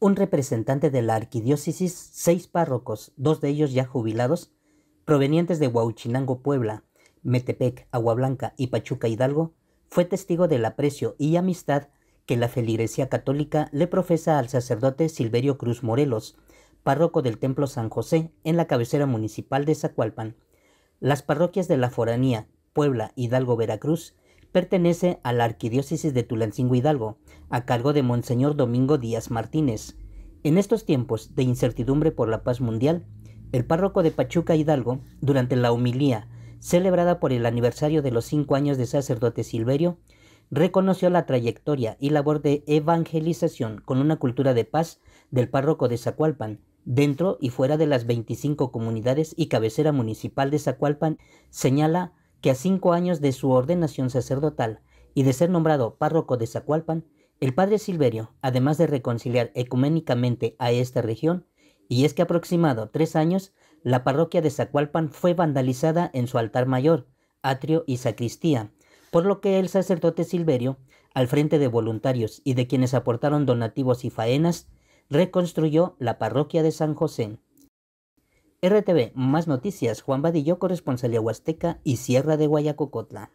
un representante de la arquidiócesis, seis párrocos, dos de ellos ya jubilados, provenientes de Huauchinango, Puebla, Metepec, Aguablanca y Pachuca Hidalgo, fue testigo del aprecio y amistad que la feligresía católica le profesa al sacerdote Silverio Cruz Morelos, párroco del Templo San José, en la cabecera municipal de Zacualpan. Las parroquias de la Foranía, Puebla, Hidalgo, Veracruz, pertenece a la Arquidiócesis de Tulancingo Hidalgo, a cargo de Monseñor Domingo Díaz Martínez. En estos tiempos de incertidumbre por la paz mundial, el párroco de Pachuca Hidalgo, durante la humilía celebrada por el aniversario de los cinco años de sacerdote Silverio, reconoció la trayectoria y labor de evangelización con una cultura de paz del párroco de Zacualpan, dentro y fuera de las 25 comunidades y cabecera municipal de Zacualpan, señala que a cinco años de su ordenación sacerdotal y de ser nombrado párroco de Zacualpan, el padre Silverio, además de reconciliar ecuménicamente a esta región, y es que aproximado tres años, la parroquia de Zacualpan fue vandalizada en su altar mayor, atrio y sacristía, por lo que el sacerdote Silverio, al frente de voluntarios y de quienes aportaron donativos y faenas, reconstruyó la parroquia de San José. RTV, más noticias, Juan Badillo, corresponsal de Huasteca y Sierra de Guayacocotla.